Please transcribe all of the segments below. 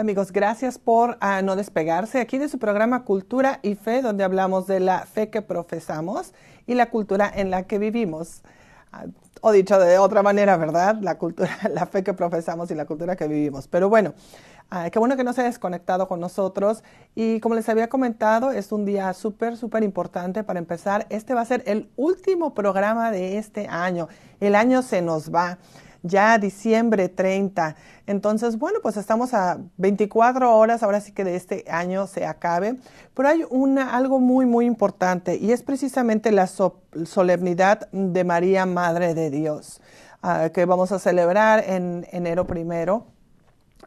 amigos, gracias por ah, no despegarse aquí de su programa Cultura y Fe, donde hablamos de la fe que profesamos y la cultura en la que vivimos. Ah, o dicho de otra manera, ¿verdad? La cultura, la fe que profesamos y la cultura que vivimos. Pero bueno, ah, qué bueno que no se ha desconectado con nosotros. Y como les había comentado, es un día súper, súper importante para empezar. Este va a ser el último programa de este año. El año se nos va ya diciembre 30. Entonces, bueno, pues estamos a 24 horas, ahora sí que de este año se acabe, pero hay una, algo muy, muy importante y es precisamente la solemnidad de María, Madre de Dios, ah, que vamos a celebrar en enero primero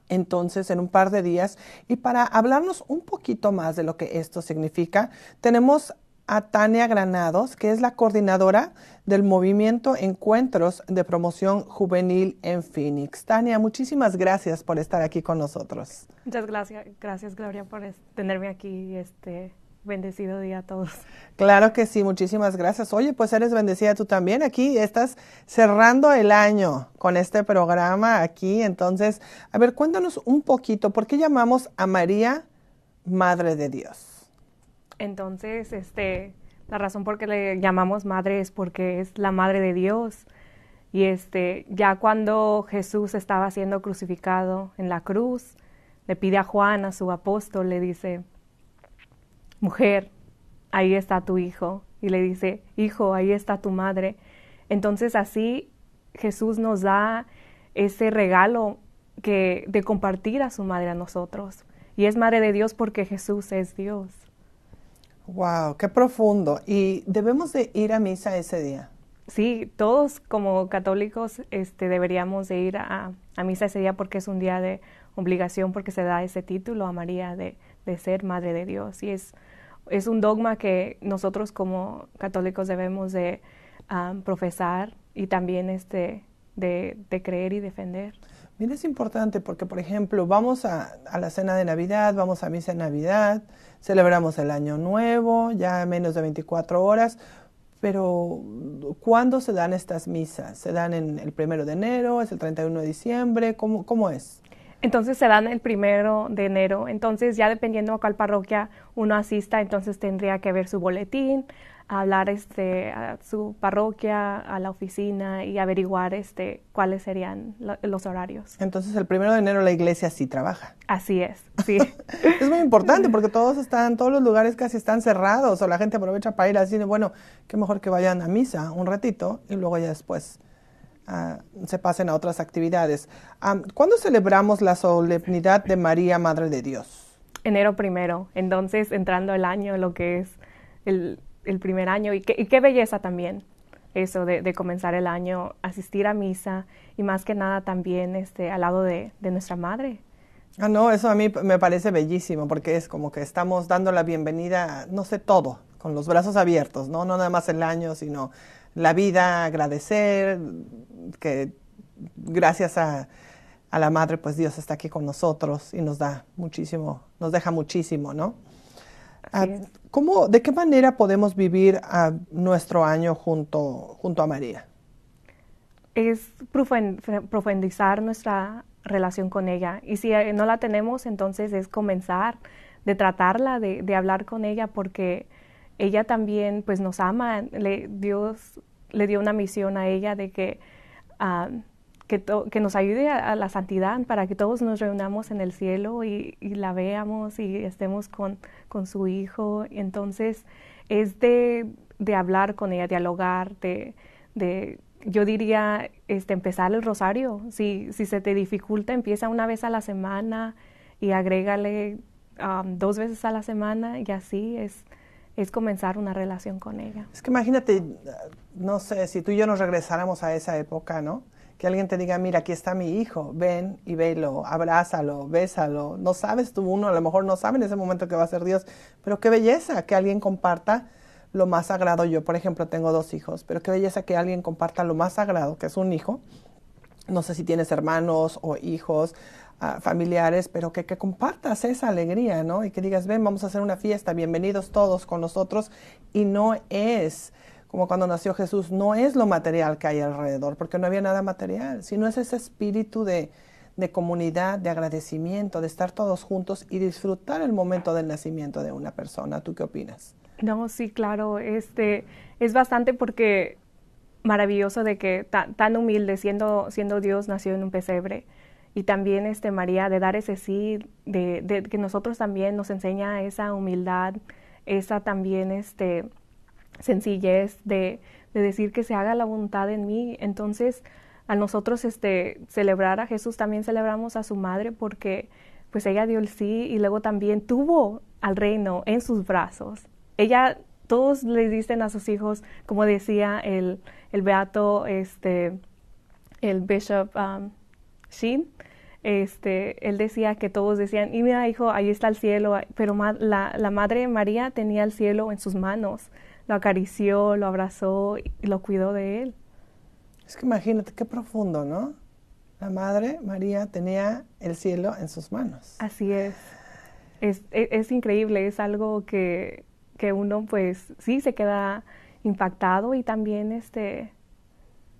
entonces en un par de días. Y para hablarnos un poquito más de lo que esto significa, tenemos a Tania Granados, que es la coordinadora del movimiento Encuentros de Promoción Juvenil en Phoenix. Tania, muchísimas gracias por estar aquí con nosotros. Muchas gracias, gracias Gloria por tenerme aquí. Este, bendecido día a todos. Claro que sí, muchísimas gracias. Oye, pues eres bendecida tú también. Aquí estás cerrando el año con este programa aquí. Entonces, a ver, cuéntanos un poquito, ¿por qué llamamos a María Madre de Dios? Entonces, este, la razón por qué le llamamos madre es porque es la madre de Dios. Y este, ya cuando Jesús estaba siendo crucificado en la cruz, le pide a Juan, a su apóstol, le dice, mujer, ahí está tu hijo. Y le dice, hijo, ahí está tu madre. Entonces así Jesús nos da ese regalo que, de compartir a su madre a nosotros. Y es madre de Dios porque Jesús es Dios. Wow, qué profundo. ¿Y debemos de ir a misa ese día? Sí, todos como católicos este, deberíamos de ir a, misa ese día porque es un día de obligación, porque se da ese título a María de, ser Madre de Dios. Y es, es un dogma que nosotros como católicos debemos de profesar y también este, de, de, creer y defender. Mira, es importante porque, por ejemplo, vamos a, la cena de Navidad, vamos a misa de Navidad, celebramos el Año Nuevo, ya menos de 24 horas, pero ¿cuándo se dan estas misas? ¿Se dan en el primero de enero? ¿Es el 31 de diciembre? ¿Cómo, cómo es? Entonces se dan el primero de enero. Entonces ya dependiendo a cuál parroquia uno asista, entonces tendría que ver su boletín, hablar este, a su parroquia, a la oficina y averiguar este, cuáles serían los horarios. Entonces el primero de enero la iglesia sí trabaja. Así es, sí. es muy importante porque todos están, todos los lugares casi están cerrados o la gente aprovecha para ir así bueno, qué mejor que vayan a misa un ratito y luego ya después se pasen a otras actividades. ¿Cuándo celebramos la solemnidad de María, Madre de Dios? Enero primero, entonces entrando el año, lo que es el, primer año, y, qué belleza también eso de, comenzar el año, asistir a misa y más que nada también este, al lado de, nuestra Madre, Ah, no, eso a mí me parece bellísimo porque es como que estamos dando la bienvenida, no sé, todo, con los brazos abiertos, ¿no? No nada más el año, sino la vida, agradecer que gracias a, a, la madre, pues Dios está aquí con nosotros y nos da muchísimo, nos deja muchísimo, ¿no? Ah, ¿Cómo, ¿De qué manera podemos vivir nuestro año junto, junto a María? Es profundizar nuestra relación con ella. Y si eh, no la tenemos, entonces es comenzar de tratarla, de, de hablar con ella, porque ella también pues nos ama, le, Dios le dio una misión a ella de que, ah, que, que, nos ayude a, la santidad para que todos nos reunamos en el cielo y, la veamos y estemos con, con, su hijo. Entonces es de, de hablar con ella, dialogar, de, de yo diría este, empezar el rosario. Si, si se te dificulta, empieza una vez a la semana y agrégale ah, dos veces a la semana y así es es comenzar una relación con ella. Es que imagínate, no sé, si tú y yo nos regresáramos a esa época, ¿no? Que alguien te diga, mira, aquí está mi hijo, ven y velo, abrázalo, bésalo. No sabes tú uno, a lo mejor no sabe en ese momento que va a ser Dios, pero qué belleza que alguien comparta lo más sagrado. Yo, por ejemplo, tengo dos hijos, pero qué belleza que alguien comparta lo más sagrado, que es un hijo. No sé si tienes hermanos o hijos, familiares, pero que, compartas esa alegría, ¿no? Y que digas, ven, vamos a hacer una fiesta, bienvenidos todos con nosotros. Y no es, como cuando nació Jesús, no es lo material que hay alrededor, porque no había nada material, sino es ese espíritu de, de comunidad, de agradecimiento, de estar todos juntos y disfrutar el momento del nacimiento de una persona. ¿Tú qué opinas? No, sí, claro, este es bastante porque maravilloso de que tan humilde siendo siendo Dios nació en un pesebre y también este María de dar ese sí, de, que nosotros también nos enseña esa humildad, esa también este sencillez de, decir que se haga la voluntad en mí. Entonces, a nosotros este celebrar a Jesús también celebramos a su madre porque pues ella dio el sí y luego también tuvo al reino en sus brazos. Ella todos le dicen a sus hijos, como decía el, el beato este el bishop um, Shin, este, él decía que todos decían, y mira hijo, ahí está el cielo, pero la, la, madre María tenía el cielo en sus manos, lo acarició, lo abrazó y lo cuidó de él. Es que imagínate qué profundo, ¿no? La madre María tenía el cielo en sus manos. Así es. Es, es, es increíble, es algo que, que uno pues sí se queda impactado y también este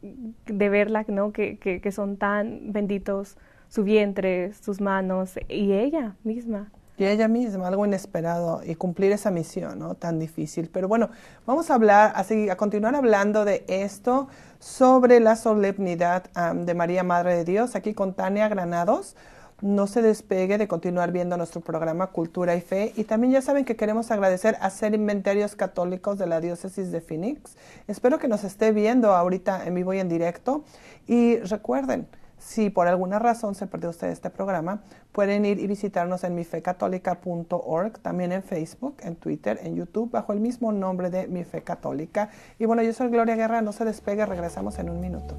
de verla, ¿no? Que, que, son tan benditos su vientre, sus manos y ella misma. Y ella misma, algo inesperado y cumplir esa misión, ¿no? Tan difícil. Pero bueno, vamos a hablar, a, a continuar hablando de esto, sobre la solemnidad de María Madre de Dios, aquí con Tania Granados no se despegue de continuar viendo nuestro programa Cultura y Fe. Y también ya saben que queremos agradecer a Ser Inventarios Católicos de la Diócesis de Phoenix. Espero que nos esté viendo ahorita en vivo y en directo. Y recuerden, si por alguna razón se perdió usted este programa, pueden ir y visitarnos en mifecatólica.org, también en Facebook, en Twitter, en YouTube, bajo el mismo nombre de Mi Fe Católica. Y bueno, yo soy Gloria Guerra, no se despegue, regresamos en un minuto.